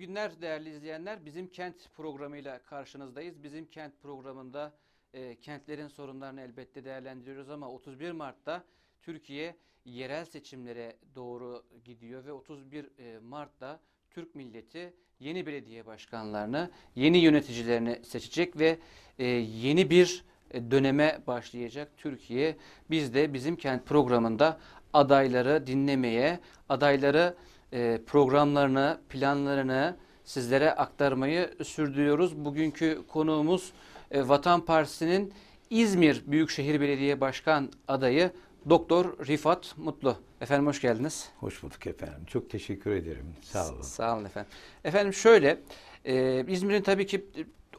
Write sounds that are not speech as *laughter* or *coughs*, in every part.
günler değerli izleyenler. Bizim Kent programıyla karşınızdayız. Bizim Kent programında e, kentlerin sorunlarını elbette değerlendiriyoruz ama 31 Mart'ta Türkiye yerel seçimlere doğru gidiyor ve 31 e, Mart'ta Türk milleti yeni belediye başkanlarını, yeni yöneticilerini seçecek ve e, yeni bir e, döneme başlayacak Türkiye. Biz de bizim kent programında adayları dinlemeye, adayları e, programlarını, planlarını sizlere aktarmayı sürdürüyoruz. Bugünkü konuğumuz e, Vatan Partisi'nin İzmir Büyükşehir Belediye Başkan adayı Doktor Rifat Mutlu. Efendim hoş geldiniz. Hoş bulduk efendim. Çok teşekkür ederim. Sağ olun. Sağ olun efendim. Efendim şöyle, e, İzmir'in tabii ki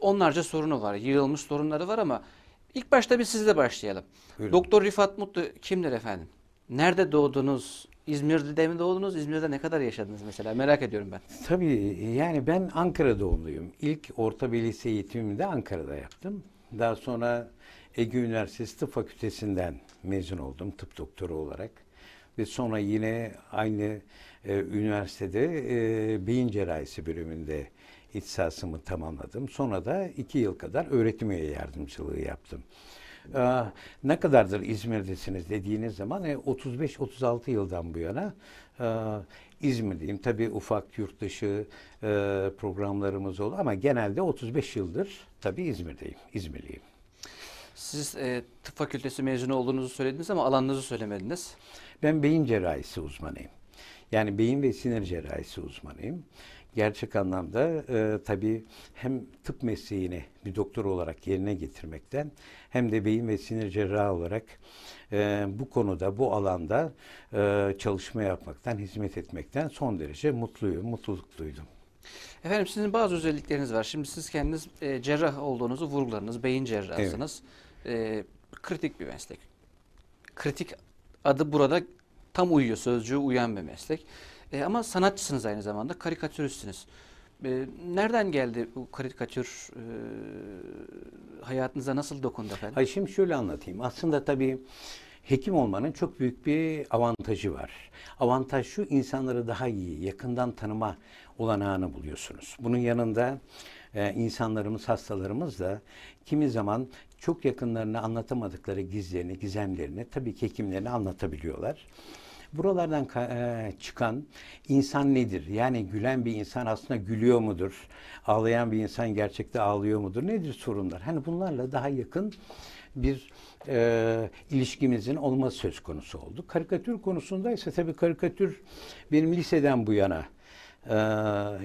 onlarca sorunu var. Yığılmış sorunları var ama ilk başta bir sizle başlayalım. Buyurun. Doktor Rifat Mutlu kimdir efendim? Nerede doğdunuz? İzmir'de demin doğdunuz? İzmir'de ne kadar yaşadınız mesela? Merak ediyorum ben. Tabii yani ben Ankara doğumluyum. İlk orta ve lise eğitimimi de Ankara'da yaptım. Daha sonra Ege Üniversitesi Tıp Fakültesinden mezun oldum tıp doktoru olarak. Ve sonra yine aynı e, üniversitede e, beyin cerrahisi bölümünde ihtisasımı tamamladım. Sonra da iki yıl kadar öğretim üye yardımcılığı yaptım. Ee, ne kadardır İzmir'desiniz dediğiniz zaman e, 35-36 yıldan bu yana e, İzmir'deyim. Tabii ufak yurt dışı e, programlarımız oldu ama genelde 35 yıldır tabii İzmir'deyim, İzmirliyim. Siz e, tıp fakültesi mezunu olduğunuzu söylediniz ama alanınızı söylemediniz. Ben beyin cerrahisi uzmanıyım. Yani beyin ve sinir cerrahisi uzmanıyım gerçek anlamda e, tabii hem tıp mesleğini bir doktor olarak yerine getirmekten hem de beyin ve sinir cerrahı olarak e, bu konuda, bu alanda e, çalışma yapmaktan, hizmet etmekten son derece mutluyum, mutluluk duydum. Efendim sizin bazı özellikleriniz var. Şimdi siz kendiniz e, cerrah olduğunuzu vurguladınız, beyin cerrahısınız. Evet. E, kritik bir meslek. Kritik adı burada tam uyuyor, sözcüğü uyan bir meslek. E, ama sanatçısınız aynı zamanda, karikatüristsiniz. E, nereden geldi bu karikatür e, hayatınıza nasıl dokundu efendim? Hayır, şimdi şöyle anlatayım. Aslında tabii hekim olmanın çok büyük bir avantajı var. Avantaj şu insanları daha iyi, yakından tanıma olanağını buluyorsunuz. Bunun yanında e, insanlarımız, hastalarımız da kimi zaman çok yakınlarına anlatamadıkları gizlerini, gizemlerini tabii ki hekimlerine anlatabiliyorlar. Buralardan e, çıkan insan nedir? Yani gülen bir insan aslında gülüyor mudur? Ağlayan bir insan gerçekte ağlıyor mudur? Nedir sorunlar? Hani bunlarla daha yakın bir e, ilişkimizin olması söz konusu oldu. Karikatür konusunda ise tabii karikatür benim liseden bu yana e,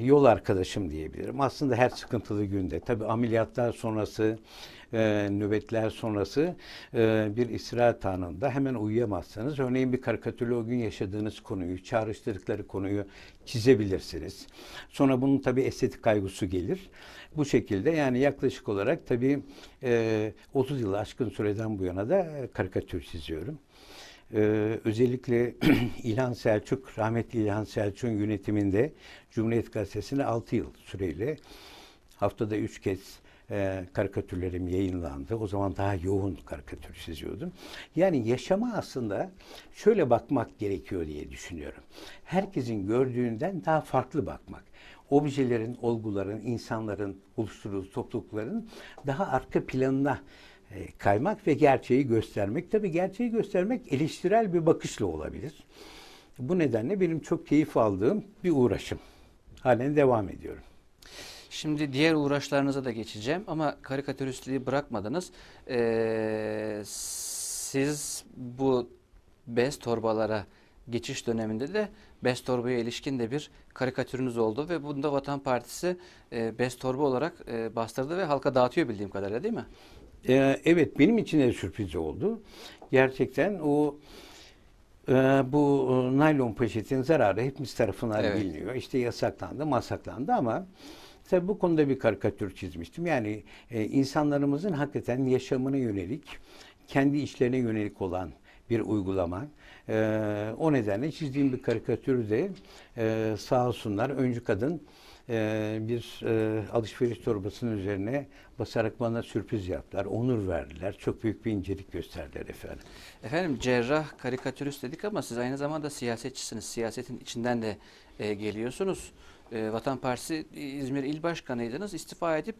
yol arkadaşım diyebilirim. Aslında her sıkıntılı günde tabii ameliyatlar sonrası e, nöbetler sonrası e, bir istirahat anında hemen uyuyamazsanız Örneğin bir karikatürle o gün yaşadığınız konuyu, çağrıştırdıkları konuyu çizebilirsiniz. Sonra bunun tabii estetik kaygısı gelir. Bu şekilde yani yaklaşık olarak tabii e, 30 yıl aşkın süreden bu yana da e, karikatür çiziyorum. Ee, özellikle *clears throat* İlhan Selçuk, rahmetli İlhan Selçuk'un yönetiminde Cumhuriyet Gazetesi'ne 6 yıl süreyle haftada 3 kez e, karikatürlerim yayınlandı. O zaman daha yoğun karikatür çiziyordum. Yani yaşama aslında şöyle bakmak gerekiyor diye düşünüyorum. Herkesin gördüğünden daha farklı bakmak. Objelerin, olguların, insanların, oluşturduğu toplulukların daha arka planına e, kaymak ve gerçeği göstermek. Tabii gerçeği göstermek eleştirel bir bakışla olabilir. Bu nedenle benim çok keyif aldığım bir uğraşım. Halen devam ediyorum. Şimdi diğer uğraşlarınıza da geçeceğim ama karikatüristliği bırakmadınız. Ee, siz bu bez torbalara geçiş döneminde de Bez Torba'ya ilişkin de bir karikatürünüz oldu ve bunu da Vatan Partisi e, Bez Torba olarak e, bastırdı ve halka dağıtıyor bildiğim kadarıyla değil mi? Ee, evet benim için de sürpriz oldu. Gerçekten o e, bu e, naylon poşetin zararı hepimiz tarafından evet. biliniyor. İşte yasaklandı, masaklandı ama Tabi bu konuda bir karikatür çizmiştim. Yani e, insanlarımızın hakikaten yaşamına yönelik, kendi işlerine yönelik olan bir uygulama. E, o nedenle çizdiğim bir karikatürü de e, sağ olsunlar öncü kadın e, bir e, alışveriş torbasının üzerine basarak bana sürpriz yaptılar. Onur verdiler. Çok büyük bir incelik gösterdiler efendim. Efendim cerrah, karikatürist dedik ama siz aynı zamanda siyasetçisiniz. Siyasetin içinden de e, geliyorsunuz e, Vatan Partisi e, İzmir İl Başkanıydınız. İstifa edip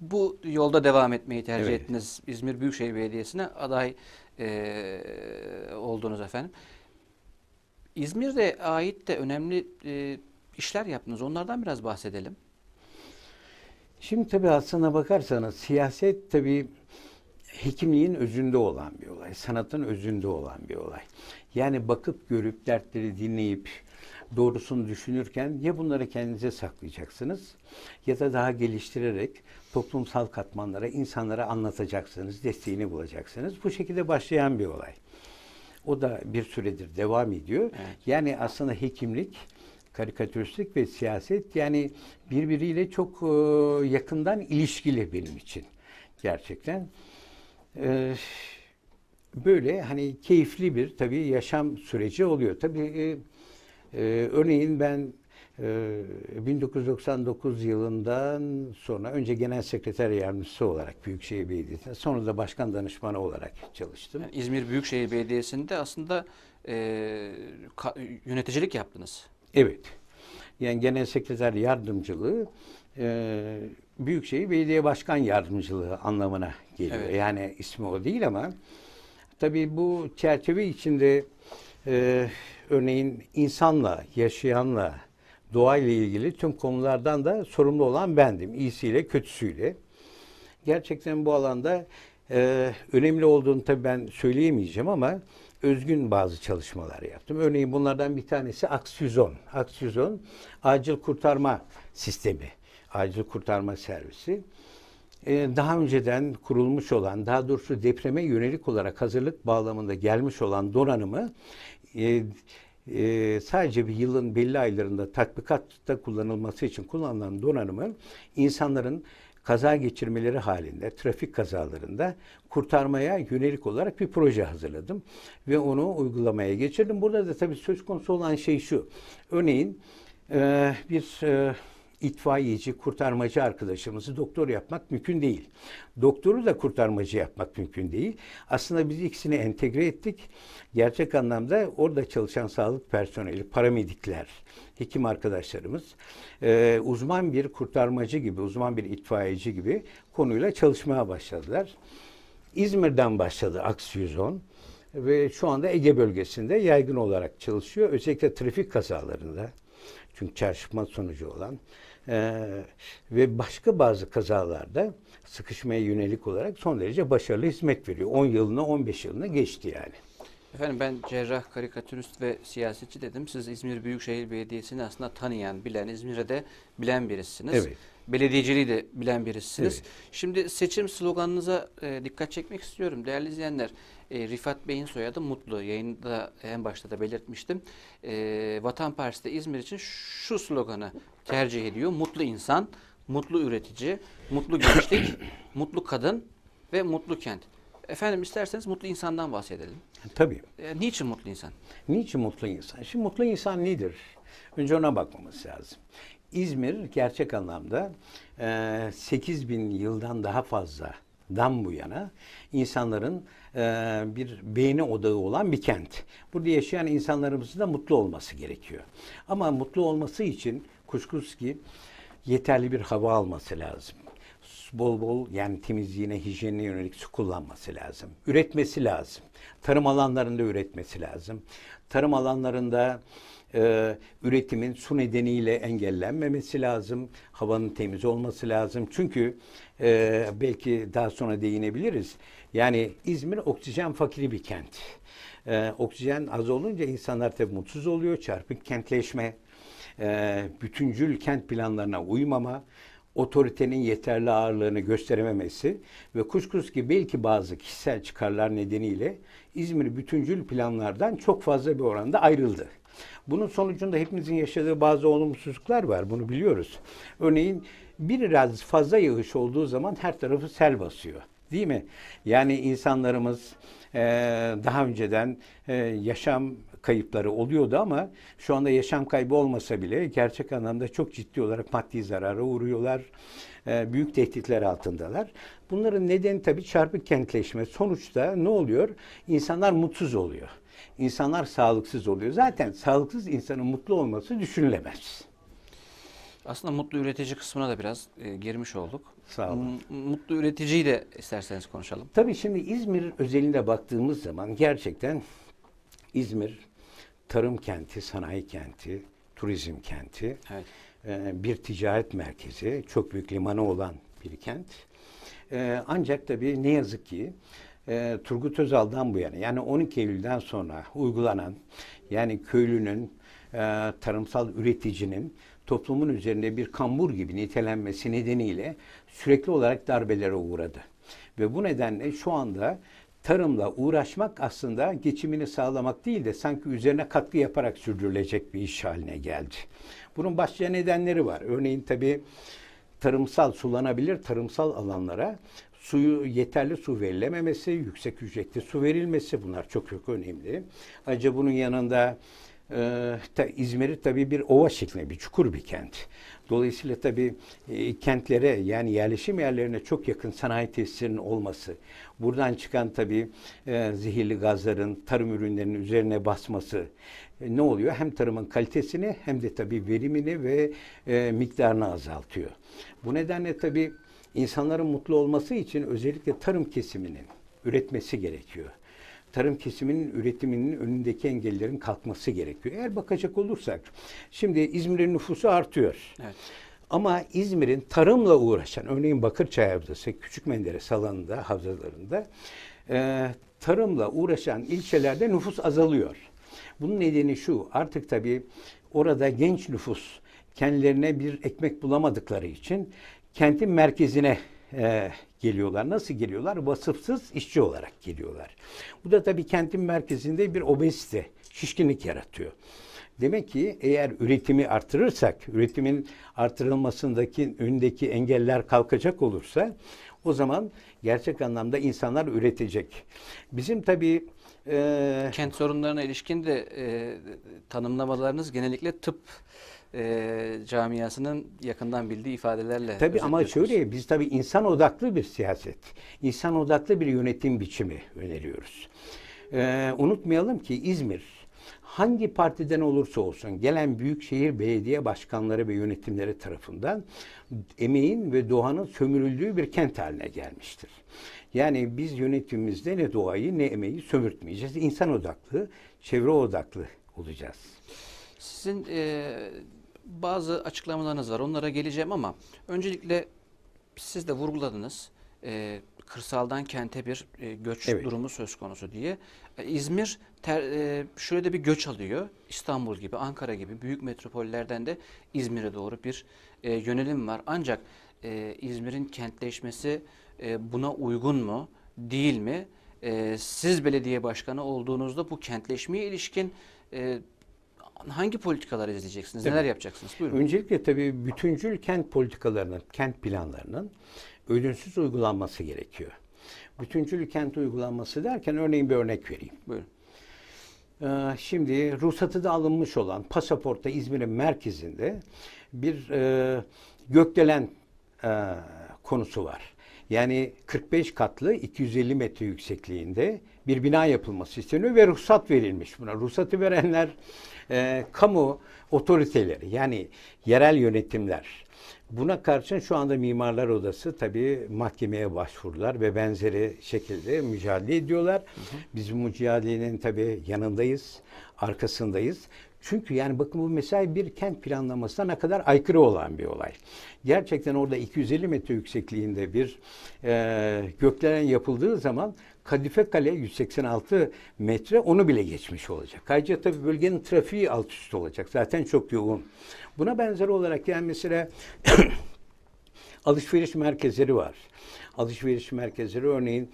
bu yolda devam etmeyi tercih evet. ettiniz. İzmir Büyükşehir Belediyesi'ne aday e, oldunuz efendim. İzmir'de ait de önemli e, işler yaptınız. Onlardan biraz bahsedelim. Şimdi tabii aslına bakarsanız siyaset tabii hekimliğin özünde olan bir olay. Sanatın özünde olan bir olay. Yani bakıp görüp dertleri dinleyip doğrusunu düşünürken ya bunları kendinize saklayacaksınız ya da daha geliştirerek toplumsal katmanlara, insanlara anlatacaksınız, desteğini bulacaksınız. Bu şekilde başlayan bir olay. O da bir süredir devam ediyor. Evet. Yani aslında hekimlik, karikatüristlik ve siyaset yani birbiriyle çok e, yakından ilişkili benim için gerçekten. Ee, böyle hani keyifli bir tabii yaşam süreci oluyor. Tabii e, ee, örneğin ben e, 1999 yılından sonra önce genel sekreter yardımcısı olarak Büyükşehir Belediyesi'nde sonra da başkan danışmanı olarak çalıştım. Yani İzmir Büyükşehir Belediyesi'nde aslında e, ka, yöneticilik yaptınız. Evet. Yani genel sekreter yardımcılığı e, Büyükşehir Belediye Başkan Yardımcılığı anlamına geliyor. Evet. Yani ismi o değil ama tabii bu çerçeve içinde e, örneğin insanla, yaşayanla, doğayla ilgili tüm konulardan da sorumlu olan bendim. İyisiyle, kötüsüyle. Gerçekten bu alanda e, önemli olduğunu tabii ben söyleyemeyeceğim ama özgün bazı çalışmalar yaptım. Örneğin bunlardan bir tanesi aksiyuzon. Aksiyuzon acil kurtarma sistemi, acil kurtarma servisi. Ee, daha önceden kurulmuş olan, daha doğrusu depreme yönelik olarak hazırlık bağlamında gelmiş olan donanımı e, e, sadece bir yılın belli aylarında tatbikatta kullanılması için kullanılan donanımın insanların kaza geçirmeleri halinde, trafik kazalarında kurtarmaya yönelik olarak bir proje hazırladım. Ve onu uygulamaya geçirdim. Burada da tabii söz konusu olan şey şu. Örneğin e, bir... E, itfaiyeci, kurtarmacı arkadaşımızı doktor yapmak mümkün değil. Doktoru da kurtarmacı yapmak mümkün değil. Aslında biz ikisini entegre ettik. Gerçek anlamda orada çalışan sağlık personeli, paramedikler, hekim arkadaşlarımız e, uzman bir kurtarmacı gibi, uzman bir itfaiyeci gibi konuyla çalışmaya başladılar. İzmir'den başladı Aks 110 ve şu anda Ege bölgesinde yaygın olarak çalışıyor. Özellikle trafik kazalarında çünkü çarpışma sonucu olan ee, ve başka bazı kazalarda sıkışmaya yönelik olarak son derece başarılı hizmet veriyor. 10 yılına 15 yılına geçti yani. Efendim ben cerrah, karikatürist ve siyasetçi dedim. Siz İzmir Büyükşehir Belediyesi'ni aslında tanıyan, bilen, İzmir'de de bilen birisiniz. Evet belediyeciliği de bilen birisiniz. Evet. Şimdi seçim sloganınıza e, dikkat çekmek istiyorum. Değerli izleyenler, e, Rifat Bey'in soyadı Mutlu. Yayında en başta da belirtmiştim. E, Vatan Partisi İzmir için şu sloganı tercih ediyor. Mutlu insan, mutlu üretici, mutlu gençlik, *coughs* mutlu kadın ve mutlu kent. Efendim isterseniz mutlu insandan bahsedelim. Tabii. E, niçin mutlu insan? Niçin mutlu insan? Şimdi mutlu insan nedir? Önce ona bakmamız lazım. İzmir gerçek anlamda 8 e, bin yıldan daha fazla dan bu yana insanların e, bir beyni odağı olan bir kent. Burada yaşayan insanlarımızın da mutlu olması gerekiyor. Ama mutlu olması için kuşkusuz ki yeterli bir hava alması lazım. Bol bol yani temizliğine, hijyenine yönelik su kullanması lazım. Üretmesi lazım. Tarım alanlarında üretmesi lazım. Tarım alanlarında e, üretimin su nedeniyle engellenmemesi lazım. Havanın temiz olması lazım. Çünkü e, belki daha sonra değinebiliriz. Yani İzmir oksijen fakiri bir kent. E, oksijen az olunca insanlar tabii mutsuz oluyor. Çarpık kentleşme, e, bütüncül kent planlarına uymama, otoritenin yeterli ağırlığını gösterememesi ve kuşkusuz ki belki bazı kişisel çıkarlar nedeniyle İzmir bütüncül planlardan çok fazla bir oranda ayrıldı. Bunun sonucunda hepimizin yaşadığı bazı olumsuzluklar var. Bunu biliyoruz. Örneğin biraz fazla yağış olduğu zaman her tarafı sel basıyor. Değil mi? Yani insanlarımız e, daha önceden e, yaşam kayıpları oluyordu ama şu anda yaşam kaybı olmasa bile gerçek anlamda çok ciddi olarak maddi zarara uğruyorlar. Ee, büyük tehditler altındalar. Bunların nedeni tabii çarpık kentleşme. Sonuçta ne oluyor? İnsanlar mutsuz oluyor. İnsanlar sağlıksız oluyor. Zaten sağlıksız insanın mutlu olması düşünülemez. Aslında mutlu üretici kısmına da biraz e, girmiş olduk. Sağ olun. Mutlu üreticiyi de isterseniz konuşalım. Tabii şimdi İzmir özelinde baktığımız zaman gerçekten İzmir tarım kenti, sanayi kenti, turizm kenti, evet. e, bir ticaret merkezi, çok büyük limanı olan bir kent. E, ancak tabii ne yazık ki e, Turgut Özal'dan bu yana yani 12 Eylül'den sonra uygulanan yani köylünün, e, tarımsal üreticinin toplumun üzerinde bir kambur gibi nitelenmesi nedeniyle sürekli olarak darbelere uğradı. Ve bu nedenle şu anda tarımla uğraşmak aslında geçimini sağlamak değil de sanki üzerine katkı yaparak sürdürülecek bir iş haline geldi. Bunun başlıca nedenleri var. Örneğin tabii tarımsal sulanabilir tarımsal alanlara suyu yeterli su verilememesi, yüksek ücretli su verilmesi bunlar çok çok önemli. Ayrıca bunun yanında e, İzmir'i tabii bir ova şeklinde, bir çukur bir kent. Dolayısıyla tabii e, kentlere yani yerleşim yerlerine çok yakın sanayi tesislerinin olması, buradan çıkan tabii e, zehirli gazların tarım ürünlerinin üzerine basması e, ne oluyor? Hem tarımın kalitesini hem de tabii verimini ve e, miktarını azaltıyor. Bu nedenle tabii insanların mutlu olması için özellikle tarım kesiminin üretmesi gerekiyor tarım kesiminin üretiminin önündeki engellerin kalkması gerekiyor. Eğer bakacak olursak şimdi İzmir'in nüfusu artıyor. Evet. Ama İzmir'in tarımla uğraşan, örneğin Bakırçay Havzası, Küçükmenderes alanında, havzalarında e, tarımla uğraşan ilçelerde nüfus azalıyor. Bunun nedeni şu, artık tabii orada genç nüfus kendilerine bir ekmek bulamadıkları için kentin merkezine e, geliyorlar. Nasıl geliyorlar? Vasıfsız işçi olarak geliyorlar. Bu da tabii kentin merkezinde bir obezite, şişkinlik yaratıyor. Demek ki eğer üretimi artırırsak, üretimin artırılmasındaki öndeki engeller kalkacak olursa o zaman gerçek anlamda insanlar üretecek. Bizim tabii e, kent sorunlarına ilişkin de e, tanımlamalarınız genellikle tıp e, camiasının yakından bildiği ifadelerle. Tabii ama şöyle biz tabii insan odaklı bir siyaset, insan odaklı bir yönetim biçimi öneriyoruz. E, unutmayalım ki İzmir hangi partiden olursa olsun gelen büyükşehir belediye başkanları ve yönetimleri tarafından emeğin ve doğanın sömürüldüğü bir kent haline gelmiştir. Yani biz yönetimimizde ne doğayı ne emeği sömürtmeyeceğiz. İnsan odaklı, çevre odaklı olacağız. Sizin e, bazı açıklamalarınız var. Onlara geleceğim ama öncelikle siz de vurguladınız. E, kırsaldan kente bir e, göç evet. durumu söz konusu diye. E, İzmir ter, e, şöyle de bir göç alıyor. İstanbul gibi, Ankara gibi büyük metropollerden de İzmir'e doğru bir e, yönelim var. Ancak e, İzmir'in kentleşmesi e, buna uygun mu, değil mi? E, siz belediye başkanı olduğunuzda bu kentleşmeye ilişkin e, hangi politikalar izleyeceksiniz? Tabii. Neler yapacaksınız? Buyurun. Öncelikle tabii bütüncül kent politikalarının, kent planlarının ödünsüz uygulanması gerekiyor. Bütüncül kent uygulanması derken örneğin bir örnek vereyim. Buyurun. Ee, şimdi ruhsatı da alınmış olan pasaportta İzmir'in merkezinde bir e, gökdelen e, konusu var. Yani 45 katlı 250 metre yüksekliğinde bir bina yapılması isteniyor ve ruhsat verilmiş buna. Ruhsatı verenler e, kamu otoriteleri yani yerel yönetimler. Buna karşın şu anda Mimarlar Odası tabii mahkemeye başvurular ve benzeri şekilde mücadele ediyorlar. Hı hı. Biz mücadelenin tabii yanındayız, arkasındayız. Çünkü yani bakın bu mesela bir kent planlamasına ne kadar aykırı olan bir olay. Gerçekten orada 250 metre yüksekliğinde bir e, gökdelen yapıldığı zaman Kadife Kale 186 metre onu bile geçmiş olacak. Ayrıca tabii bölgenin trafiği alt üst olacak. Zaten çok yoğun. Buna benzer olarak yani mesela *clears throat* alışveriş merkezleri var. Alışveriş merkezleri örneğin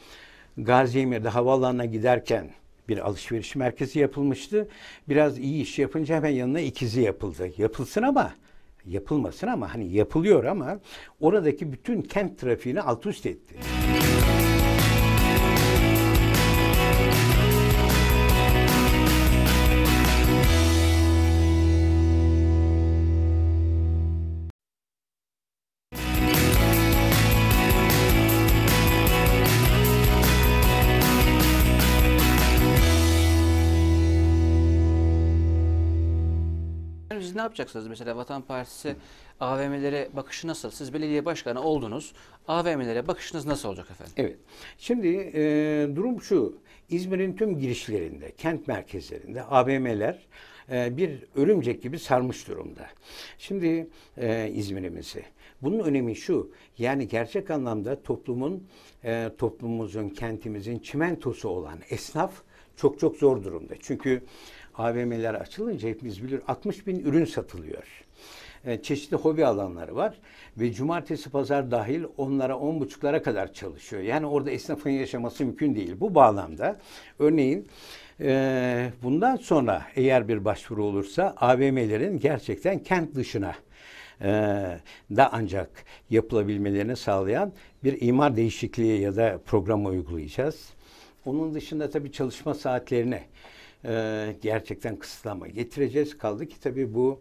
Gazi Emir'de havaalanına giderken bir alışveriş merkezi yapılmıştı. Biraz iyi iş yapınca hemen yanına ikizi yapıldı. Yapılsın ama yapılmasın ama hani yapılıyor ama oradaki bütün kent trafiğini alt üst etti. Müzik yapacaksınız? Mesela Vatan Partisi AVM'lere bakışı nasıl? Siz belediye başkanı oldunuz. AVM'lere bakışınız nasıl olacak efendim? Evet. Şimdi e, durum şu. İzmir'in tüm girişlerinde, kent merkezlerinde AVM'ler e, bir örümcek gibi sarmış durumda. Şimdi e, İzmir'imizi. Bunun önemi şu, yani gerçek anlamda toplumun, e, toplumumuzun, kentimizin çimentosu olan esnaf çok çok zor durumda. Çünkü AVM'ler açılınca hepimiz bilir 60 bin ürün satılıyor. E, çeşitli hobi alanları var ve cumartesi pazar dahil onlara on buçuklara kadar çalışıyor. Yani orada esnafın yaşaması mümkün değil. Bu bağlamda örneğin e, bundan sonra eğer bir başvuru olursa AVM'lerin gerçekten kent dışına e, da ancak yapılabilmelerini sağlayan bir imar değişikliği ya da programı uygulayacağız. Onun dışında tabii çalışma saatlerine e, gerçekten kısıtlama getireceğiz. Kaldı ki tabii bu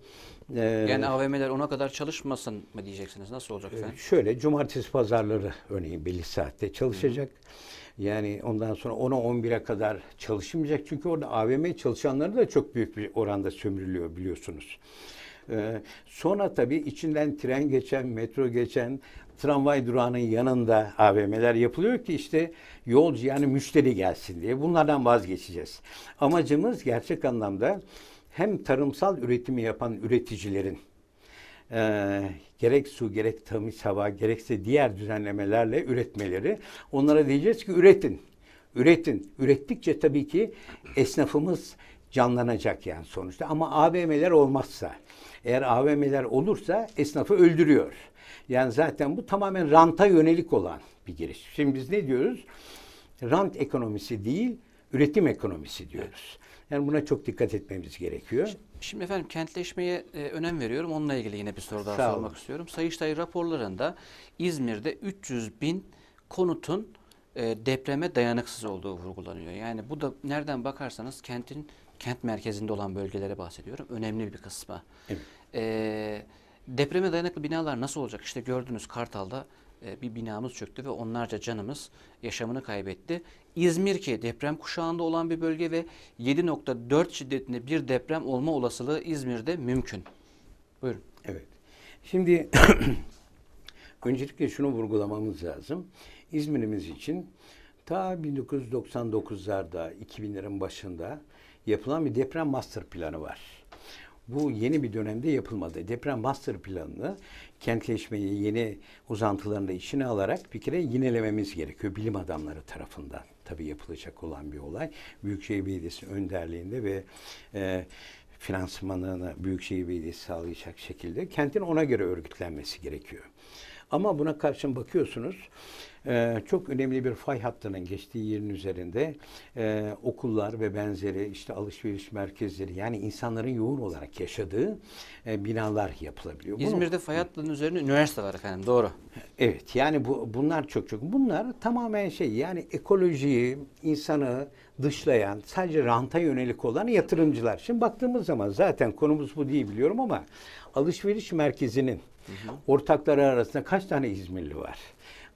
e, yani AVM'ler ona kadar çalışmasın mı diyeceksiniz? Nasıl olacak? E, şöyle cumartesi pazarları örneğin belli saatte çalışacak. Hı. Yani ondan sonra 10'a 11'e kadar çalışmayacak. Çünkü orada AVM çalışanları da çok büyük bir oranda sömürülüyor biliyorsunuz. Ee, sonra tabii içinden tren geçen, metro geçen, tramvay durağının yanında AVM'ler yapılıyor ki işte yolcu yani müşteri gelsin diye. Bunlardan vazgeçeceğiz. Amacımız gerçek anlamda hem tarımsal üretimi yapan üreticilerin e, gerek su, gerek temiz hava, gerekse diğer düzenlemelerle üretmeleri. Onlara diyeceğiz ki üretin, üretin. Ürettikçe tabii ki esnafımız canlanacak yani sonuçta. Ama AVM'ler olmazsa, eğer AVM'ler olursa esnafı öldürüyor. Yani zaten bu tamamen ranta yönelik olan bir giriş. Şimdi biz ne diyoruz? Rant ekonomisi değil, üretim ekonomisi diyoruz. Yani buna çok dikkat etmemiz gerekiyor. Şimdi efendim kentleşmeye e, önem veriyorum. Onunla ilgili yine bir soru daha Sağ sormak olun. istiyorum. Sayıştay raporlarında İzmir'de 300 bin konutun e, depreme dayanıksız olduğu vurgulanıyor. Yani bu da nereden bakarsanız kentin kent merkezinde olan bölgelere bahsediyorum. Önemli bir kısma. Evet. E, Depreme dayanıklı binalar nasıl olacak? İşte gördünüz Kartal'da e, bir binamız çöktü ve onlarca canımız yaşamını kaybetti. İzmir ki deprem kuşağında olan bir bölge ve 7.4 şiddetinde bir deprem olma olasılığı İzmir'de mümkün. Buyurun. Evet. Şimdi *clears throat* öncelikle şunu vurgulamamız lazım. İzmir'imiz için ta 1999'larda 2000'lerin başında yapılan bir deprem master planı var bu yeni bir dönemde yapılmadı. Deprem master planını kentleşmeyi yeni uzantılarında da içine alarak bir kere yinelememiz gerekiyor. Bilim adamları tarafından tabii yapılacak olan bir olay. Büyükşehir Belediyesi önderliğinde ve e, finansmanını Büyükşehir Belediyesi sağlayacak şekilde kentin ona göre örgütlenmesi gerekiyor. Ama buna karşın bakıyorsunuz e, çok önemli bir fay hattının geçtiği yerin üzerinde e, okullar ve benzeri işte alışveriş merkezleri yani insanların yoğun olarak yaşadığı e, binalar yapılabiliyor. İzmir'de fay hattının üzerinde üniversite var efendim doğru. Evet yani bu, bunlar çok çok bunlar tamamen şey yani ekolojiyi, insanı, dışlayan, sadece ranta yönelik olan yatırımcılar. Şimdi baktığımız zaman zaten konumuz bu değil biliyorum ama alışveriş merkezinin hı hı. ortakları arasında kaç tane İzmirli var?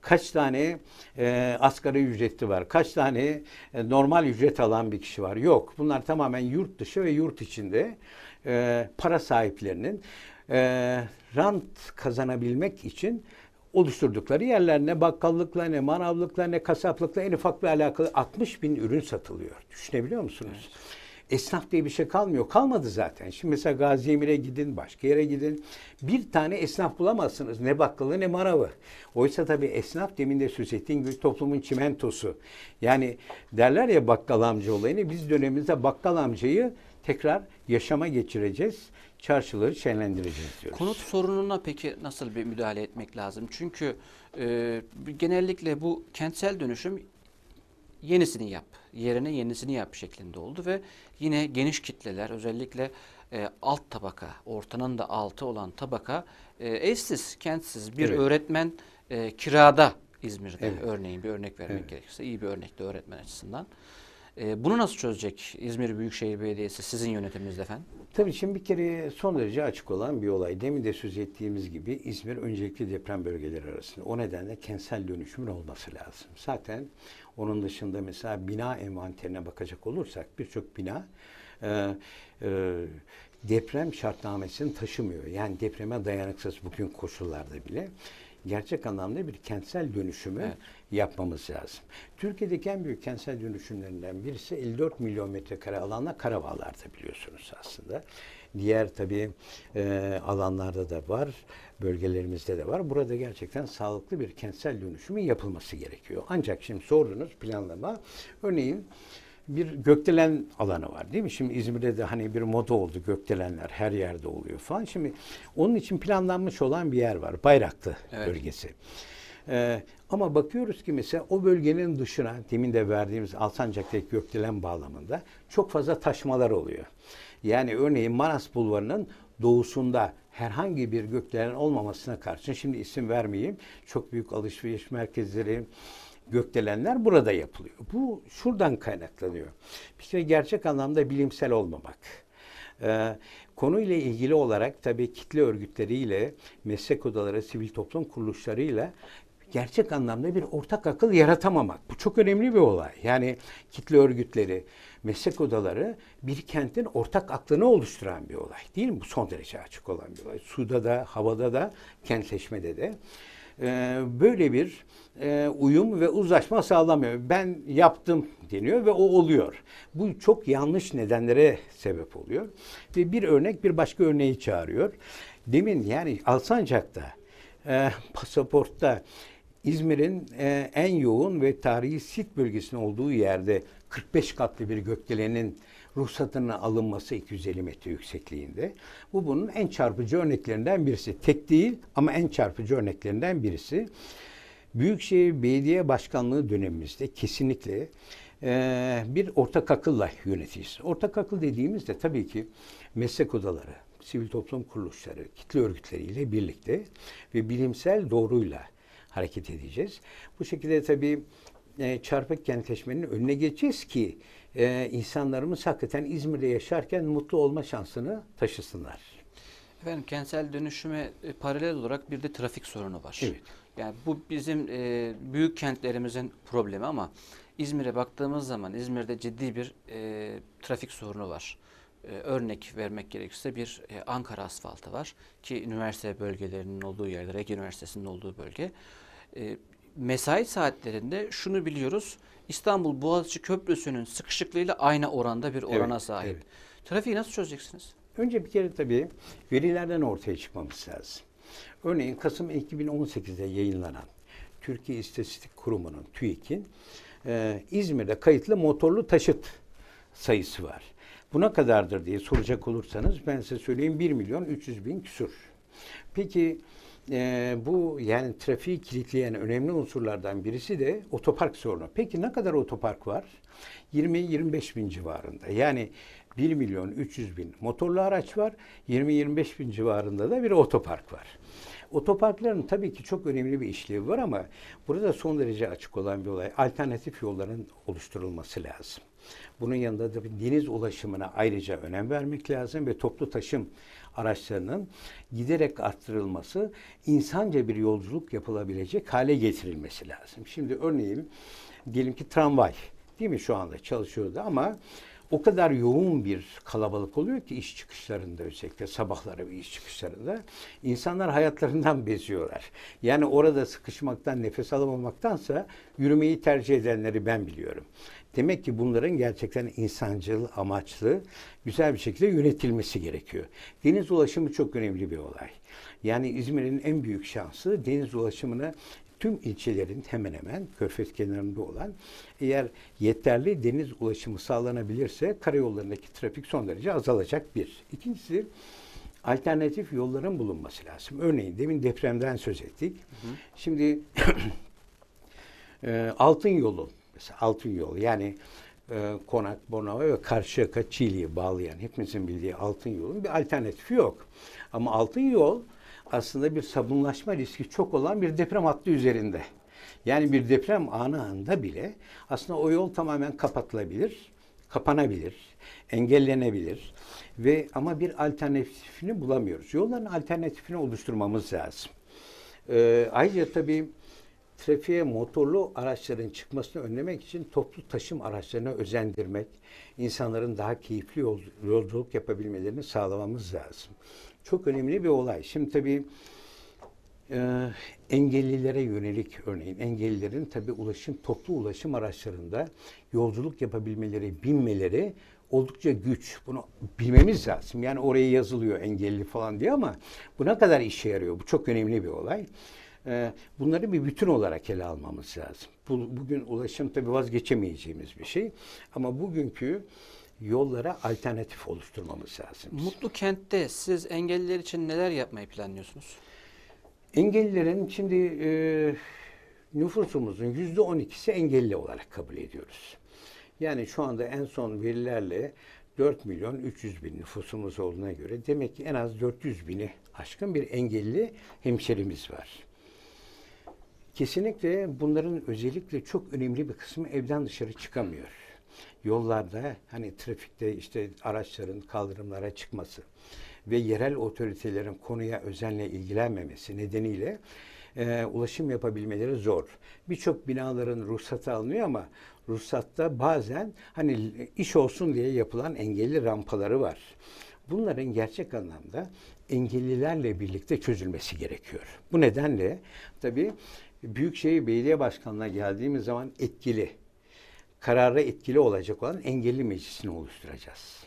Kaç tane e, asgari ücretli var? Kaç tane e, normal ücret alan bir kişi var? Yok. Bunlar tamamen yurt dışı ve yurt içinde e, para sahiplerinin e, rant kazanabilmek için oluşturdukları yerler ne bakkallıkla ne manavlıkla ne kasaplıkla en ufak bir alakalı 60 bin ürün satılıyor. Düşünebiliyor musunuz? Evet. Esnaf diye bir şey kalmıyor. Kalmadı zaten. Şimdi mesela Gazi Emir'e gidin, başka yere gidin. Bir tane esnaf bulamazsınız. Ne bakkalı ne manavı. Oysa tabii esnaf demin de söz ettiğim toplumun çimentosu. Yani derler ya bakkal amca olayını. Biz dönemimizde bakkal amcayı tekrar yaşama geçireceğiz çarşıları şenlendireceğiz diyoruz. Konut sorununa peki nasıl bir müdahale etmek lazım? Çünkü e, genellikle bu kentsel dönüşüm yenisini yap, yerine yenisini yap şeklinde oldu ve yine geniş kitleler özellikle e, alt tabaka, ortanın da altı olan tabaka e, evsiz, kentsiz bir evet. öğretmen e, kirada İzmir'de evet. örneğin bir örnek vermek evet. gerekirse iyi bir örnekte öğretmen açısından. E, bunu nasıl çözecek İzmir Büyükşehir Belediyesi sizin yönetiminizde efendim? Tabii şimdi bir kere son derece açık olan bir olay. Demin de söz ettiğimiz gibi İzmir öncelikli deprem bölgeleri arasında. O nedenle kentsel dönüşümün olması lazım. Zaten onun dışında mesela bina envanterine bakacak olursak birçok bina e, e, deprem şartnamesini taşımıyor. Yani depreme dayanıksız bugün koşullarda bile gerçek anlamda bir kentsel dönüşümü evet. yapmamız lazım. Türkiye'deki en büyük kentsel dönüşümlerinden birisi 54 milyon metrekare alanla karavallarda biliyorsunuz aslında. Diğer tabii e, alanlarda da var, bölgelerimizde de var. Burada gerçekten sağlıklı bir kentsel dönüşümü yapılması gerekiyor. Ancak şimdi sordunuz planlama. Örneğin bir gökdelen alanı var değil mi? Şimdi İzmir'de de hani bir moda oldu gökdelenler her yerde oluyor falan. Şimdi onun için planlanmış olan bir yer var. Bayraklı evet. bölgesi. Ee, ama bakıyoruz ki mesela o bölgenin dışına demin de verdiğimiz Alsancak'taki gökdelen bağlamında çok fazla taşmalar oluyor. Yani örneğin Manas Bulvarı'nın doğusunda herhangi bir gökdelen olmamasına karşın şimdi isim vermeyeyim. Çok büyük alışveriş merkezleri, gökdelenler burada yapılıyor. Bu şuradan kaynaklanıyor. Bir kere gerçek anlamda bilimsel olmamak. Ee, konuyla ilgili olarak tabii kitle örgütleriyle, meslek odaları, sivil toplum kuruluşlarıyla gerçek anlamda bir ortak akıl yaratamamak. Bu çok önemli bir olay. Yani kitle örgütleri, meslek odaları bir kentin ortak aklını oluşturan bir olay değil mi? Bu son derece açık olan bir olay. Suda da, havada da, kentleşmede de ee, böyle bir e, uyum ve uzlaşma sağlamıyor. Ben yaptım deniyor ve o oluyor. Bu çok yanlış nedenlere sebep oluyor. Ve bir örnek bir başka örneği çağırıyor. Demin yani Alsancak'ta e, pasaportta İzmir'in e, en yoğun ve tarihi sit bölgesinin olduğu yerde 45 katlı bir gökdelenin ruhsatına alınması 250 metre yüksekliğinde. Bu bunun en çarpıcı örneklerinden birisi. Tek değil ama en çarpıcı örneklerinden birisi. Büyükşehir Belediye Başkanlığı dönemimizde kesinlikle e, bir ortak akılla yöneteceğiz. Ortak akıl dediğimizde tabii ki meslek odaları, sivil toplum kuruluşları, kitle örgütleriyle birlikte ve bilimsel doğruyla hareket edeceğiz. Bu şekilde tabii e, çarpık kentleşmenin önüne geçeceğiz ki e, insanlarımız hakikaten İzmir'de yaşarken mutlu olma şansını taşısınlar. Efendim kentsel dönüşüme e, paralel olarak bir de trafik sorunu var. Evet. Yani bu bizim e, büyük kentlerimizin problemi ama İzmir'e baktığımız zaman İzmir'de ciddi bir e, trafik sorunu var. E, örnek vermek gerekirse bir e, Ankara asfaltı var ki üniversite bölgelerinin olduğu yerler, Ege Üniversitesi'nin olduğu bölge. E, mesai saatlerinde şunu biliyoruz. İstanbul Boğaziçi Köprüsü'nün sıkışıklığıyla aynı oranda bir orana evet, sahip. Evet. Trafiği nasıl çözeceksiniz? Önce bir kere tabii verilerden ortaya çıkmamız lazım. Örneğin Kasım 2018'de yayınlanan Türkiye İstatistik Kurumu'nun TÜİK'in e, İzmir'de kayıtlı motorlu taşıt sayısı var. Bu ne kadardır diye soracak olursanız ben size söyleyeyim 1 milyon 300 bin küsur. Peki e, bu yani trafiği kilitleyen önemli unsurlardan birisi de otopark sorunu. Peki ne kadar otopark var? 20-25 bin civarında. Yani 1 milyon 300 bin motorlu araç var. 20-25 bin civarında da bir otopark var. Otoparkların tabii ki çok önemli bir işlevi var ama burada son derece açık olan bir olay alternatif yolların oluşturulması lazım. Bunun yanında da bir deniz ulaşımına ayrıca önem vermek lazım ve toplu taşım araçlarının giderek arttırılması, insanca bir yolculuk yapılabilecek hale getirilmesi lazım. Şimdi örneğin diyelim ki tramvay değil mi şu anda çalışıyordu ama o kadar yoğun bir kalabalık oluyor ki iş çıkışlarında özellikle sabahları ve iş çıkışlarında insanlar hayatlarından beziyorlar. Yani orada sıkışmaktan, nefes alamamaktansa yürümeyi tercih edenleri ben biliyorum. Demek ki bunların gerçekten insancıl, amaçlı, güzel bir şekilde yönetilmesi gerekiyor. Deniz ulaşımı çok önemli bir olay. Yani İzmir'in en büyük şansı deniz ulaşımını tüm ilçelerin hemen hemen körfez kenarında olan eğer yeterli deniz ulaşımı sağlanabilirse karayollarındaki trafik son derece azalacak bir. İkincisi alternatif yolların bulunması lazım. Örneğin demin depremden söz ettik. Hı hı. Şimdi *clears throat* e, altın yolu mesela altın yol yani e, Konak, Bornova ve Karşıyaka, Çiğli'yi bağlayan hepimizin bildiği altın yolun bir alternatifi yok. Ama altın yol aslında bir sabunlaşma riski çok olan bir deprem hattı üzerinde. Yani bir deprem anında bile aslında o yol tamamen kapatılabilir, kapanabilir, engellenebilir ve ama bir alternatifini bulamıyoruz. Yolların alternatifini oluşturmamız lazım. Ee, ayrıca tabii trafiğe motorlu araçların çıkmasını önlemek için toplu taşım araçlarına özendirmek, insanların daha keyifli yol, yolculuk yapabilmelerini sağlamamız lazım çok önemli bir olay. Şimdi tabii e, engellilere yönelik örneğin engellilerin tabii ulaşım toplu ulaşım araçlarında yolculuk yapabilmeleri, binmeleri oldukça güç. Bunu bilmemiz lazım. Yani oraya yazılıyor engelli falan diye ama bu ne kadar işe yarıyor? Bu çok önemli bir olay. E, bunları bir bütün olarak ele almamız lazım. bugün ulaşım tabii vazgeçemeyeceğimiz bir şey. Ama bugünkü yollara alternatif oluşturmamız lazım. Mutlu Kent'te siz engelliler için neler yapmayı planlıyorsunuz? Engellilerin şimdi e, nüfusumuzun yüzde on ikisi engelli olarak kabul ediyoruz. Yani şu anda en son verilerle 4 milyon 300 bin nüfusumuz olduğuna göre demek ki en az 400 bini aşkın bir engelli hemşerimiz var. Kesinlikle bunların özellikle çok önemli bir kısmı evden dışarı çıkamıyor yollarda hani trafikte işte araçların kaldırımlara çıkması ve yerel otoritelerin konuya özenle ilgilenmemesi nedeniyle e, ulaşım yapabilmeleri zor. Birçok binaların ruhsatı alınıyor ama ruhsatta bazen hani iş olsun diye yapılan engelli rampaları var. Bunların gerçek anlamda engellilerle birlikte çözülmesi gerekiyor. Bu nedenle tabii Büyükşehir Belediye Başkanı'na geldiğimiz zaman etkili karara etkili olacak olan engelli meclisini oluşturacağız.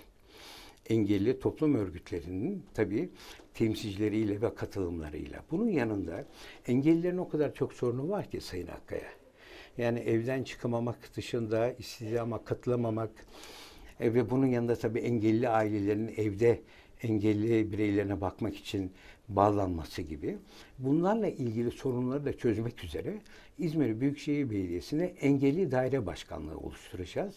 Engelli toplum örgütlerinin tabii temsilcileriyle ve katılımlarıyla. Bunun yanında engellilerin o kadar çok sorunu var ki Sayın Hakkaya. Yani evden çıkamamak dışında ama katılamamak e, ve bunun yanında tabii engelli ailelerin evde engelli bireylerine bakmak için bağlanması gibi. Bunlarla ilgili sorunları da çözmek üzere İzmir Büyükşehir Belediyesi'ne engelli daire başkanlığı oluşturacağız.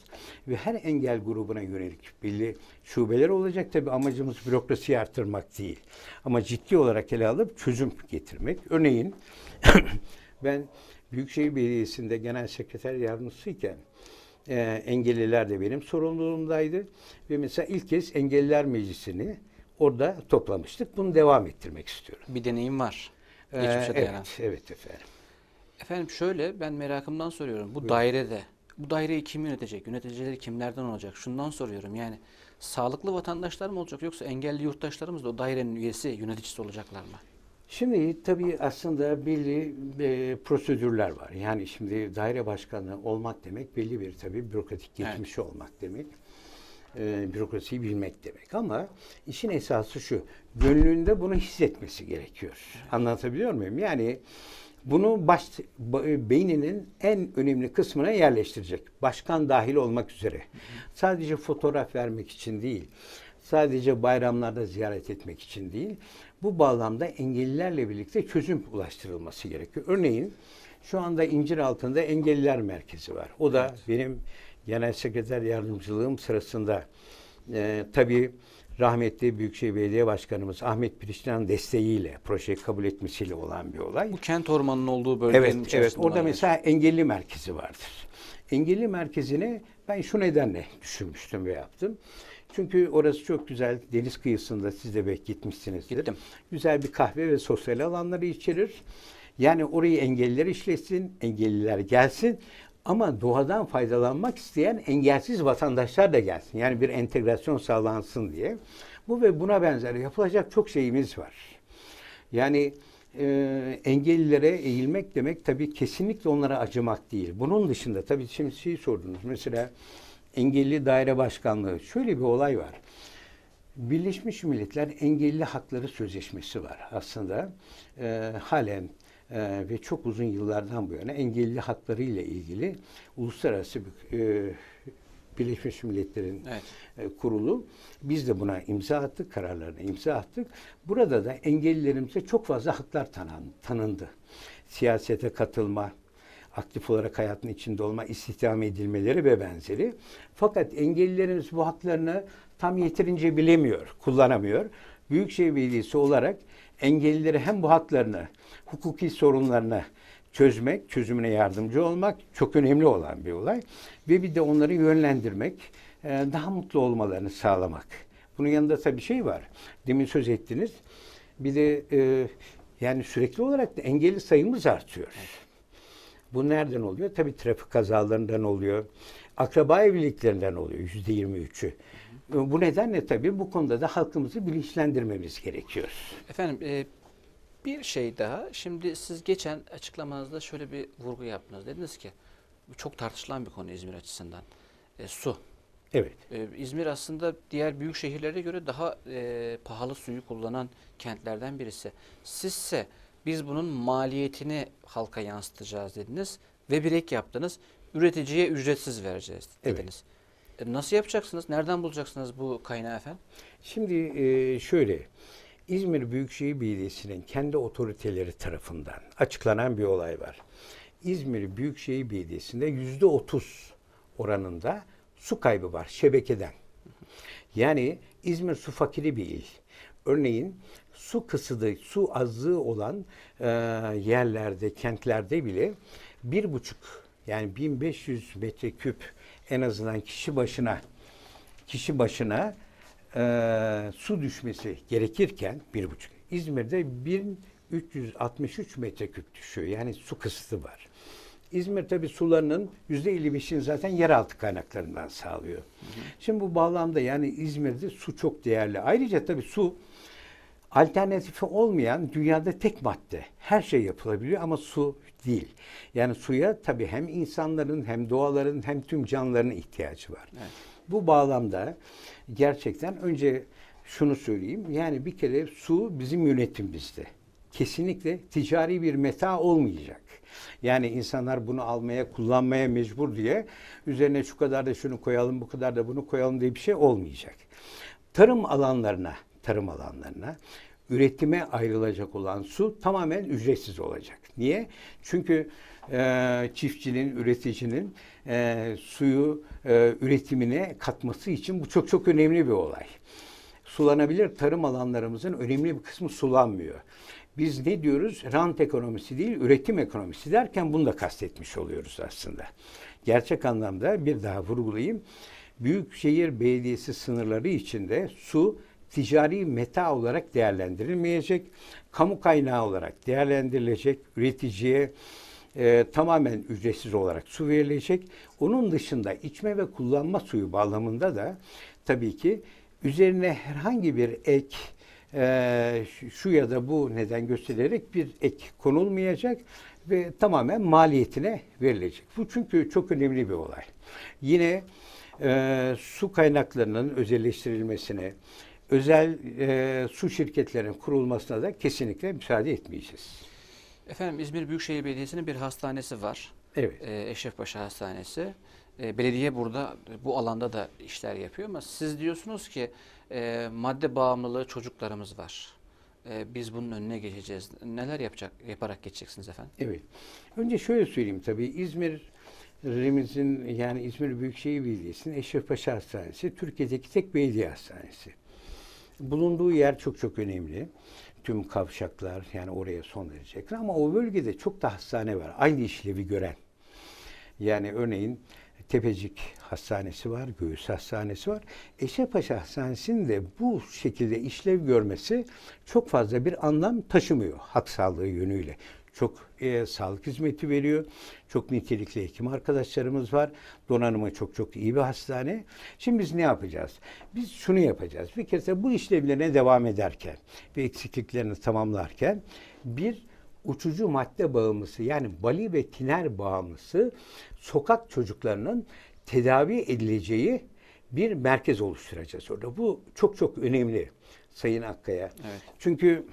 Ve her engel grubuna yönelik belli şubeler olacak. Tabi amacımız bürokrasiyi arttırmak değil. Ama ciddi olarak ele alıp çözüm getirmek. Örneğin *coughs* ben Büyükşehir Belediyesi'nde genel sekreter yardımcısıyken e, engelliler de benim sorumluluğumdaydı. Ve mesela ilk kez Engelliler Meclisi'ni orada toplamıştık. Bunu devam ettirmek istiyorum. Bir deneyim var. Ee, Geçmişe ee, dayanan. Evet, evet efendim. Efendim şöyle ben merakımdan soruyorum. Bu Buyurun. dairede bu daireyi kim yönetecek? Yöneticileri kimlerden olacak? Şundan soruyorum yani sağlıklı vatandaşlar mı olacak yoksa engelli yurttaşlarımız da o dairenin üyesi, yöneticisi olacaklar mı? Şimdi tabii aslında belli e, prosedürler var. Yani şimdi daire başkanı olmak demek belli bir tabii bürokratik geçmişi evet. olmak demek e, bürokrasiyi bilmek demek. Ama işin esası şu, gönlünde bunu hissetmesi gerekiyor. Anlatabiliyor muyum? Yani bunu baş, beyninin en önemli kısmına yerleştirecek. Başkan dahil olmak üzere. Sadece fotoğraf vermek için değil, sadece bayramlarda ziyaret etmek için değil, bu bağlamda engellilerle birlikte çözüm ulaştırılması gerekiyor. Örneğin şu anda İncir altında Engelliler Merkezi var. O da evet. benim Genel Sekreter Yardımcılığım sırasında e, tabii rahmetli Büyükşehir Belediye Başkanımız Ahmet Piriştinan desteğiyle, projeyi kabul etmesiyle olan bir olay. Bu kent ormanının olduğu bölgenin Evet, evet. Orada yani. mesela engelli merkezi vardır. Engelli merkezini ben şu nedenle düşünmüştüm ve yaptım. Çünkü orası çok güzel deniz kıyısında siz de belki gitmişsinizdir. Gittim. Güzel bir kahve ve sosyal alanları içerir. Yani orayı engelliler işlesin, engelliler gelsin ama doğadan faydalanmak isteyen engelsiz vatandaşlar da gelsin. Yani bir entegrasyon sağlansın diye. Bu ve buna benzer yapılacak çok şeyimiz var. Yani e, engellilere eğilmek demek tabii kesinlikle onlara acımak değil. Bunun dışında tabii şimdi şey sordunuz. Mesela engelli daire başkanlığı. Şöyle bir olay var. Birleşmiş Milletler Engelli Hakları Sözleşmesi var aslında. E, halen e, ve çok uzun yıllardan bu yana engelli hakları ile ilgili uluslararası bir e, Birleşmiş Milletler'in evet. E, kurulu. Biz de buna imza attık, kararlarına imza attık. Burada da engellilerimize çok fazla haklar tanan, tanındı. Siyasete katılma, aktif olarak hayatın içinde olma, istihdam edilmeleri ve benzeri. Fakat engellilerimiz bu haklarını tam yeterince bilemiyor, kullanamıyor. Büyükşehir Belediyesi olarak engellileri hem bu haklarını, hukuki sorunlarını çözmek, çözümüne yardımcı olmak çok önemli olan bir olay. Ve bir de onları yönlendirmek, e, daha mutlu olmalarını sağlamak. Bunun yanında tabii şey var. Demin söz ettiniz. Bir de e, yani sürekli olarak da engelli sayımız artıyor. Bu nereden oluyor? Tabii trafik kazalarından oluyor. Akraba evliliklerinden oluyor yüzde yirmi üçü. Bu nedenle tabii bu konuda da halkımızı bilinçlendirmemiz gerekiyor. Efendim e, bir şey daha. Şimdi siz geçen açıklamanızda şöyle bir vurgu yaptınız. Dediniz ki bu çok tartışılan bir konu İzmir açısından. E, su. Evet. E, İzmir aslında diğer büyük şehirlere göre daha e, pahalı suyu kullanan kentlerden birisi. Sizse biz bunun maliyetini halka yansıtacağız dediniz ve bir yaptınız. Üreticiye ücretsiz vereceğiz dediniz. Evet. E, nasıl yapacaksınız? Nereden bulacaksınız bu kaynağı efendim? Şimdi e, şöyle, İzmir Büyükşehir Belediyesi'nin kendi otoriteleri tarafından açıklanan bir olay var. İzmir Büyükşehir Belediyesi'nde yüzde otuz oranında su kaybı var şebekeden. Yani İzmir su fakiri bir il. Örneğin su kısıdı, su azlığı olan e, yerlerde, kentlerde bile bir buçuk yani 1500 metreküp en azından kişi başına kişi başına e, su düşmesi gerekirken bir buçuk. İzmir'de 1363 metreküp düşüyor. Yani su kısıtı var. İzmir tabi sularının yüzde 55'ini zaten yeraltı kaynaklarından sağlıyor. Hı hı. Şimdi bu bağlamda yani İzmir'de su çok değerli. Ayrıca tabi su alternatifi olmayan dünyada tek madde. Her şey yapılabiliyor ama su değil. Yani suya tabii hem insanların hem doğaların hem tüm canlıların ihtiyacı var. Evet. Bu bağlamda gerçekten önce şunu söyleyeyim. Yani bir kere su bizim yönetimimizde. Kesinlikle ticari bir meta olmayacak. Yani insanlar bunu almaya, kullanmaya mecbur diye üzerine şu kadar da şunu koyalım, bu kadar da bunu koyalım diye bir şey olmayacak. Tarım alanlarına, tarım alanlarına üretime ayrılacak olan su tamamen ücretsiz olacak. Niye? Çünkü e, çiftçinin, üreticinin e, suyu e, üretimine katması için bu çok çok önemli bir olay. Sulanabilir tarım alanlarımızın önemli bir kısmı sulanmıyor. Biz ne diyoruz? Rant ekonomisi değil, üretim ekonomisi derken bunu da kastetmiş oluyoruz aslında. Gerçek anlamda bir daha vurgulayayım. Büyükşehir Belediyesi sınırları içinde su ticari meta olarak değerlendirilmeyecek kamu kaynağı olarak değerlendirilecek, üreticiye e, tamamen ücretsiz olarak su verilecek. Onun dışında içme ve kullanma suyu bağlamında da tabii ki üzerine herhangi bir ek, e, şu ya da bu neden göstererek bir ek konulmayacak ve tamamen maliyetine verilecek. Bu çünkü çok önemli bir olay. Yine e, su kaynaklarının özelleştirilmesine, özel e, su şirketlerinin kurulmasına da kesinlikle müsaade etmeyeceğiz. Efendim İzmir Büyükşehir Belediyesi'nin bir hastanesi var. Evet. E, Eşrefpaşa Hastanesi. E, belediye burada bu alanda da işler yapıyor ama siz diyorsunuz ki e, madde bağımlılığı çocuklarımız var. E, biz bunun önüne geçeceğiz. Neler yapacak yaparak geçeceksiniz efendim? Evet. Önce şöyle söyleyeyim tabii İzmir Remiz'in yani İzmir Büyükşehir Belediyesi'nin Eşrefpaşa Hastanesi Türkiye'deki tek belediye hastanesi bulunduğu yer çok çok önemli. Tüm kavşaklar yani oraya son verecekler ama o bölgede çok da hastane var. Aynı işlevi gören. Yani örneğin Tepecik Hastanesi var, Göğüs Hastanesi var. Eşepaşa Hastanesi'nin de bu şekilde işlev görmesi çok fazla bir anlam taşımıyor hak sağlığı yönüyle çok e, sağlık hizmeti veriyor. Çok nitelikli hekim arkadaşlarımız var. Donanımı çok çok iyi bir hastane. Şimdi biz ne yapacağız? Biz şunu yapacağız. Bir kez bu işlevlerine devam ederken ve eksikliklerini tamamlarken bir uçucu madde bağımlısı yani bali ve tiner bağımlısı sokak çocuklarının tedavi edileceği bir merkez oluşturacağız orada. Bu çok çok önemli Sayın Akkaya. Evet. Çünkü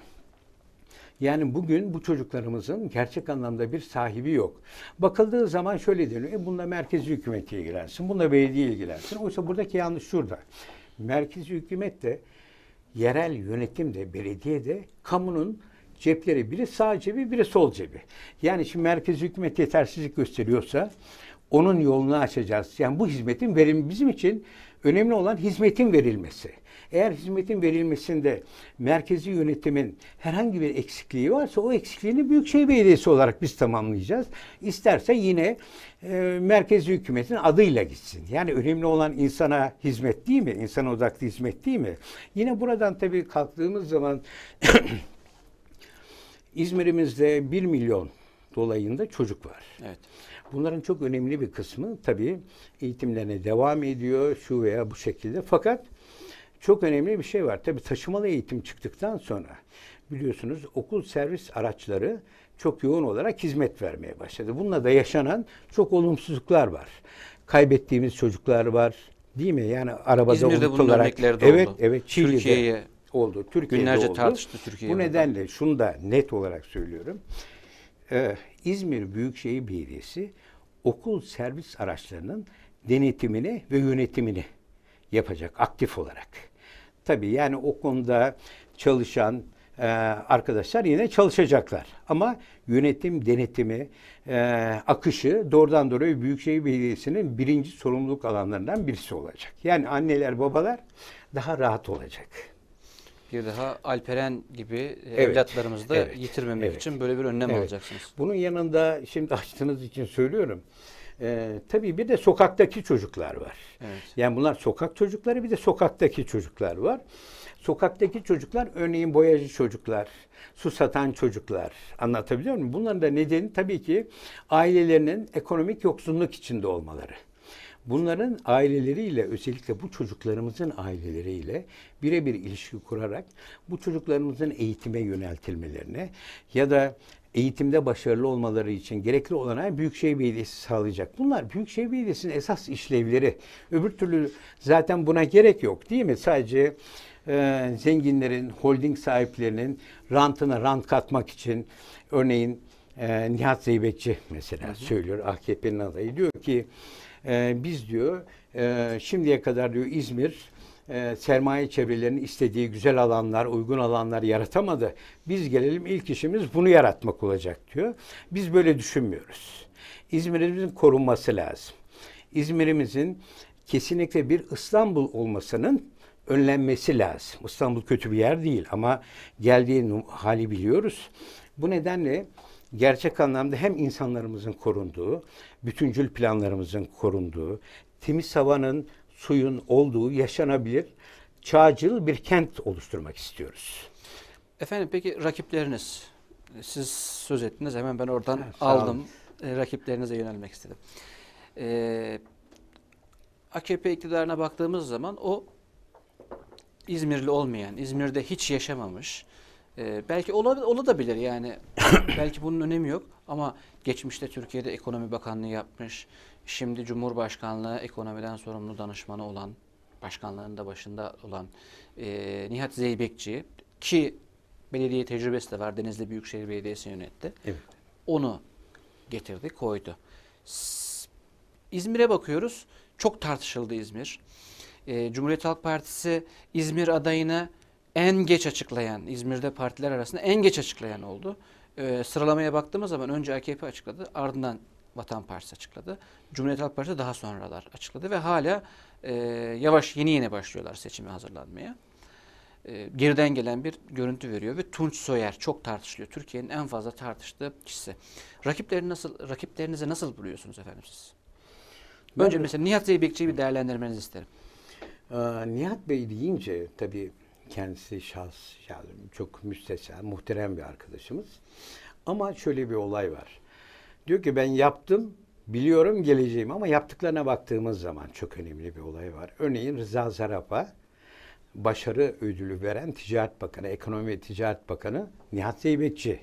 yani bugün bu çocuklarımızın gerçek anlamda bir sahibi yok. Bakıldığı zaman şöyle deniyor. E bununla merkezi hükümet ilgilensin, bununla belediye ilgilensin. Oysa buradaki yanlış şurada. Merkezi hükümet de yerel yönetim de belediye de kamunun cepleri biri sağ cebi biri sol cebi. Yani şimdi merkezi hükümet yetersizlik gösteriyorsa onun yolunu açacağız. Yani bu hizmetin verim bizim için önemli olan hizmetin verilmesi. Eğer hizmetin verilmesinde merkezi yönetimin herhangi bir eksikliği varsa o eksikliğini Büyükşehir Belediyesi olarak biz tamamlayacağız. İsterse yine e, merkezi hükümetin adıyla gitsin. Yani önemli olan insana hizmet değil mi? İnsana odaklı hizmet değil mi? Yine buradan tabii kalktığımız zaman *clears throat* İzmir'imizde 1 milyon dolayında çocuk var. Evet. Bunların çok önemli bir kısmı tabii eğitimlerine devam ediyor şu veya bu şekilde. Fakat çok önemli bir şey var. Tabii taşımalı eğitim çıktıktan sonra biliyorsunuz okul servis araçları çok yoğun olarak hizmet vermeye başladı. Bununla da yaşanan çok olumsuzluklar var. Kaybettiğimiz çocuklar var. Değil mi? Yani arabada İzmir'de unutularak. bunun örnekleri evet, Evet, Çiğli'de Türkiye'ye oldu. Türkiye'de günlerce oldu. tartıştı Türkiye. Bu nedenle şunu da net olarak söylüyorum. Ee, İzmir Büyükşehir Belediyesi okul servis araçlarının denetimini ve yönetimini yapacak aktif olarak. Tabii yani o konuda çalışan e, arkadaşlar yine çalışacaklar. Ama yönetim, denetimi, e, akışı doğrudan doğruya Büyükşehir Belediyesi'nin birinci sorumluluk alanlarından birisi olacak. Yani anneler, babalar daha rahat olacak. Bir daha Alperen gibi evet, evlatlarımızı da evet, yitirmemek evet, için böyle bir önlem evet. alacaksınız. Bunun yanında şimdi açtığınız için söylüyorum. Ee, tabii bir de sokaktaki çocuklar var. Evet. Yani bunlar sokak çocukları bir de sokaktaki çocuklar var. Sokaktaki çocuklar örneğin boyacı çocuklar, su satan çocuklar anlatabiliyor muyum? Bunların da nedeni tabii ki ailelerinin ekonomik yoksunluk içinde olmaları. Bunların aileleriyle özellikle bu çocuklarımızın aileleriyle birebir ilişki kurarak bu çocuklarımızın eğitime yöneltilmelerine ya da eğitimde başarılı olmaları için gerekli olan olanağı Büyükşehir Belediyesi sağlayacak. Bunlar Büyükşehir Belediyesi'nin esas işlevleri. Öbür türlü zaten buna gerek yok değil mi? Sadece e, zenginlerin, holding sahiplerinin rantına rant katmak için örneğin e, Nihat Zeybekçi mesela hı hı. söylüyor AKP'nin adayı. Diyor ki e, biz diyor e, şimdiye kadar diyor İzmir e, sermaye çevrelerinin istediği güzel alanlar, uygun alanlar yaratamadı. Biz gelelim ilk işimiz bunu yaratmak olacak diyor. Biz böyle düşünmüyoruz. İzmir'imizin korunması lazım. İzmir'imizin kesinlikle bir İstanbul olmasının önlenmesi lazım. İstanbul kötü bir yer değil ama geldiği hali biliyoruz. Bu nedenle gerçek anlamda hem insanlarımızın korunduğu, bütüncül planlarımızın korunduğu, temiz havanın suyun olduğu yaşanabilir çağcıl bir kent oluşturmak istiyoruz. Efendim peki rakipleriniz siz söz ettiniz hemen ben oradan evet, aldım e, rakiplerinize yönelmek istedim. E, AKP iktidarına baktığımız zaman o İzmirli olmayan, İzmir'de hiç yaşamamış, e, belki olabilir yani *coughs* belki bunun önemi yok ama geçmişte Türkiye'de ekonomi bakanlığı yapmış, şimdi Cumhurbaşkanlığı ekonomiden sorumlu danışmanı olan, başkanlığının da başında olan e, Nihat Zeybekçi ki belediye tecrübesi de var. Denizli Büyükşehir Belediyesi yönetti. Evet. Onu getirdi, koydu. İzmir'e bakıyoruz. Çok tartışıldı İzmir. E, Cumhuriyet Halk Partisi İzmir adayını en geç açıklayan, İzmir'de partiler arasında en geç açıklayan oldu. E, sıralamaya baktığımız zaman önce AKP açıkladı, ardından Vatan Partisi açıkladı. Cumhuriyet Halk Partisi daha sonralar açıkladı ve hala e, yavaş yeni yeni başlıyorlar seçime hazırlanmaya. E, geriden gelen bir görüntü veriyor ve Tunç Soyer çok tartışılıyor. Türkiye'nin en fazla tartıştığı kişisi. Rakiplerini nasıl rakiplerinizi nasıl buluyorsunuz efendim siz? Önce ben, mesela Nihat bekçiyi bir değerlendirmenizi isterim. E, Nihat Bey deyince tabii kendisi şahs yani çok müstesna, muhterem bir arkadaşımız. Ama şöyle bir olay var. Diyor ki ben yaptım, biliyorum geleceğim ama yaptıklarına baktığımız zaman çok önemli bir olay var. Örneğin Rıza Zarap'a başarı ödülü veren Ticaret Bakanı, Ekonomi ve Ticaret Bakanı Nihat Zeybekçi.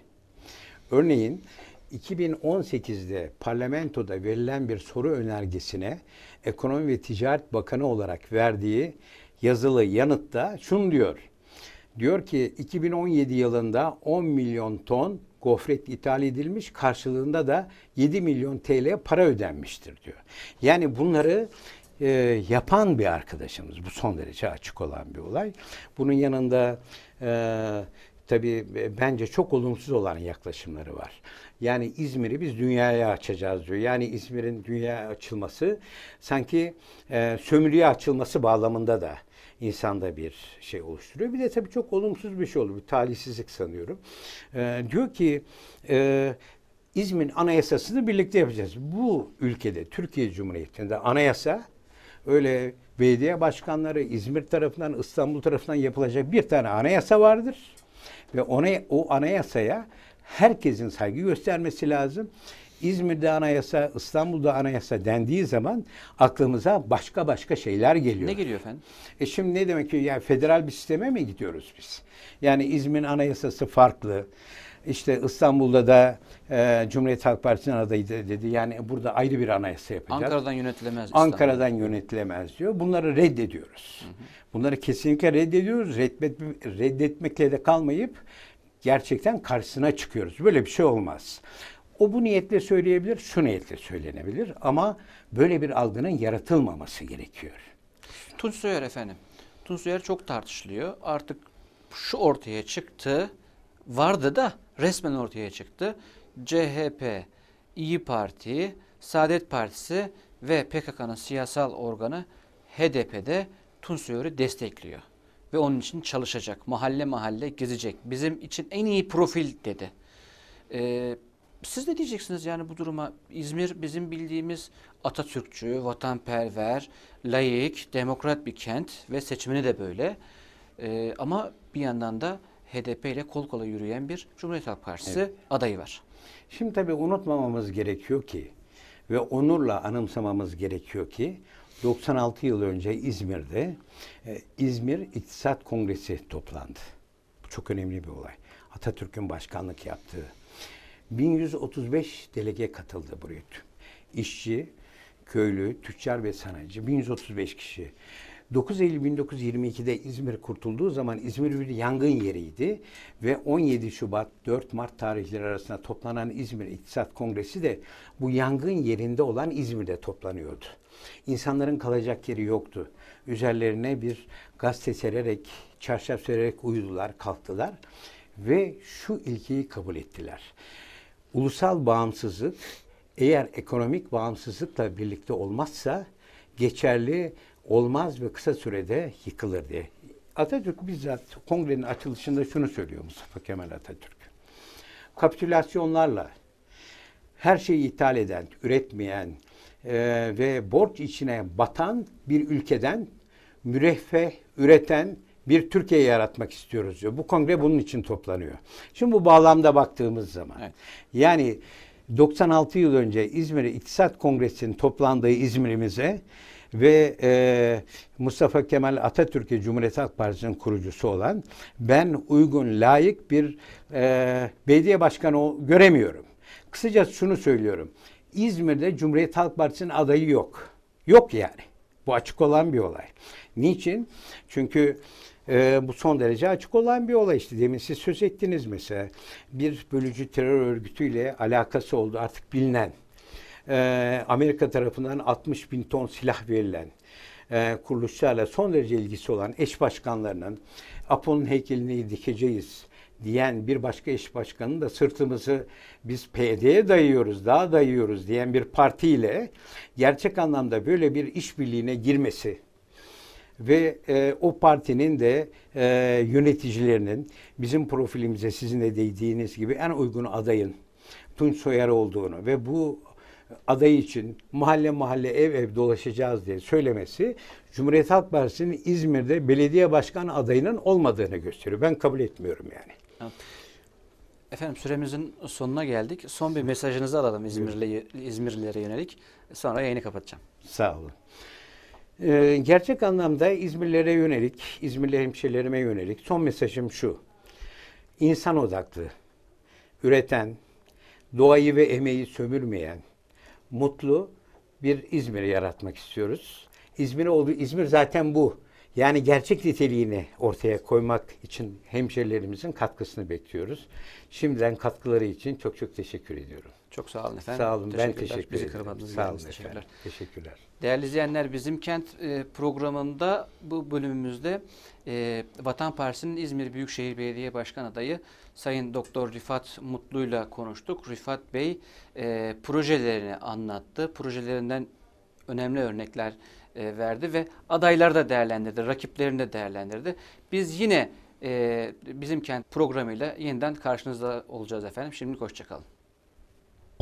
Örneğin 2018'de parlamentoda verilen bir soru önergesine Ekonomi ve Ticaret Bakanı olarak verdiği yazılı yanıtta şunu diyor. Diyor ki 2017 yılında 10 milyon ton gofret ithal edilmiş karşılığında da 7 milyon TL para ödenmiştir diyor. Yani bunları e, yapan bir arkadaşımız bu son derece açık olan bir olay. Bunun yanında e, tabii e, bence çok olumsuz olan yaklaşımları var. Yani İzmir'i biz dünyaya açacağız diyor. Yani İzmir'in dünyaya açılması sanki e, sömürüye açılması bağlamında da insanda bir şey oluşturuyor. Bir de tabii çok olumsuz bir şey oldu Bir talihsizlik sanıyorum. E, diyor ki e, İzmir'in anayasasını birlikte yapacağız. Bu ülkede Türkiye Cumhuriyeti'nde anayasa öyle belediye başkanları İzmir tarafından İstanbul tarafından yapılacak bir tane anayasa vardır. Ve ona, o anayasaya herkesin saygı göstermesi lazım. İzmir'de anayasa, İstanbul'da anayasa dendiği zaman aklımıza başka başka şeyler geliyor. Ne geliyor efendim? E şimdi ne demek ki yani federal bir sisteme mi gidiyoruz biz? Yani İzmir'in anayasası farklı. İşte İstanbul'da da e, Cumhuriyet Halk Partisi'nin adayı dedi. Yani burada ayrı bir anayasa yapacağız. Ankara'dan yönetilemez. İstanbul. Ankara'dan yönetilemez diyor. Bunları reddediyoruz. Hı hı. Bunları kesinlikle reddediyoruz. Reddetme, reddetmekle de kalmayıp gerçekten karşısına çıkıyoruz. Böyle bir şey olmaz. O bu niyetle söyleyebilir, şu niyetle söylenebilir ama böyle bir algının yaratılmaması gerekiyor. Tunç Soyer efendim. Tunç Soyer çok tartışılıyor. Artık şu ortaya çıktı, vardı da resmen ortaya çıktı. CHP, İyi Parti, Saadet Partisi ve PKK'nın siyasal organı HDP'de Tunç Soyer'i destekliyor ve onun için çalışacak. Mahalle mahalle gezecek. Bizim için en iyi profil dedi. Ee, siz ne diyeceksiniz yani bu duruma? İzmir bizim bildiğimiz Atatürkçü, vatanperver, layık, demokrat bir kent ve seçimini de böyle. Ee, ama bir yandan da HDP ile kol kola yürüyen bir Cumhuriyet Halk Partisi evet. adayı var. Şimdi tabii unutmamamız gerekiyor ki ve onurla anımsamamız gerekiyor ki 96 yıl önce İzmir'de e, İzmir İktisat Kongresi toplandı. Bu çok önemli bir olay. Atatürk'ün başkanlık yaptığı. 1135 delege katıldı buraya. İşçi, köylü, tüccar ve sanayici 1135 kişi. 9 Eylül 1922'de İzmir kurtulduğu zaman İzmir bir yangın yeriydi ve 17 Şubat 4 Mart tarihleri arasında toplanan İzmir İktisat Kongresi de bu yangın yerinde olan İzmir'de toplanıyordu. İnsanların kalacak yeri yoktu. Üzerlerine bir gazete sererek, çarşaf sererek uyudular, kalktılar ve şu ilkeyi kabul ettiler. Ulusal bağımsızlık eğer ekonomik bağımsızlıkla birlikte olmazsa geçerli olmaz ve kısa sürede yıkılır diye. Atatürk bizzat kongrenin açılışında şunu söylüyor Mustafa Kemal Atatürk. Kapitülasyonlarla her şeyi ithal eden, üretmeyen, e, ve borç içine batan bir ülkeden müreffeh üreten bir Türkiye yaratmak istiyoruz diyor. Bu kongre bunun için toplanıyor. Şimdi bu bağlamda baktığımız zaman evet. yani 96 yıl önce İzmir İktisat Kongresi'nin toplandığı İzmir'imize ve e, Mustafa Kemal Atatürk'e Cumhuriyet Halk Partisi'nin kurucusu olan ben uygun, layık bir e, belediye başkanı göremiyorum. Kısaca şunu söylüyorum. İzmir'de Cumhuriyet Halk Partisi'nin adayı yok. Yok yani. Bu açık olan bir olay. Niçin? Çünkü e, bu son derece açık olan bir olay işte. Demin siz söz ettiniz mesela. Bir bölücü terör örgütüyle alakası oldu artık bilinen. E, Amerika tarafından 60 bin ton silah verilen e, kuruluşlarla son derece ilgisi olan eş başkanlarının Apo'nun heykelini dikeceğiz diyen bir başka iş başkanı da sırtımızı biz PD'ye dayıyoruz, daha dayıyoruz diyen bir partiyle gerçek anlamda böyle bir işbirliğine girmesi ve e, o partinin de e, yöneticilerinin bizim profilimize sizin de dediğiniz gibi en uygun adayın Tunç Soyer olduğunu ve bu adayı için mahalle mahalle ev ev dolaşacağız diye söylemesi Cumhuriyet Halk Partisi'nin İzmir'de belediye başkan adayının olmadığını gösteriyor. Ben kabul etmiyorum yani. Efendim süremizin sonuna geldik. Son bir mesajınızı alalım İzmirli, İzmirlilere yönelik. Sonra yayını kapatacağım. Sağ olun. Ee, gerçek anlamda İzmirlere yönelik, İzmirli hemşehrilerime yönelik son mesajım şu. İnsan odaklı, üreten, doğayı ve emeği sömürmeyen, mutlu bir İzmir yaratmak istiyoruz. İzmir oldu. İzmir zaten bu. Yani gerçek niteliğini ortaya koymak için hemşerilerimizin katkısını bekliyoruz. Şimdiden katkıları için çok çok teşekkür ediyorum. Çok sağ olun efendim. Sağ olun. Ben teşekkür ederim. Bizi kırmadınız. Sağ olun teşekkürler. efendim. Teşekkürler. Değerli izleyenler bizim kent e, programında bu bölümümüzde e, Vatan Partisi'nin İzmir Büyükşehir Belediye Başkan adayı Sayın Doktor Rifat Mutlu'yla konuştuk. Rifat Bey e, projelerini anlattı. Projelerinden önemli örnekler e, verdi ve adaylar da değerlendirdi, rakiplerini de değerlendirdi. Biz yine e, bizim kent programıyla yeniden karşınızda olacağız efendim. Şimdilik hoşçakalın.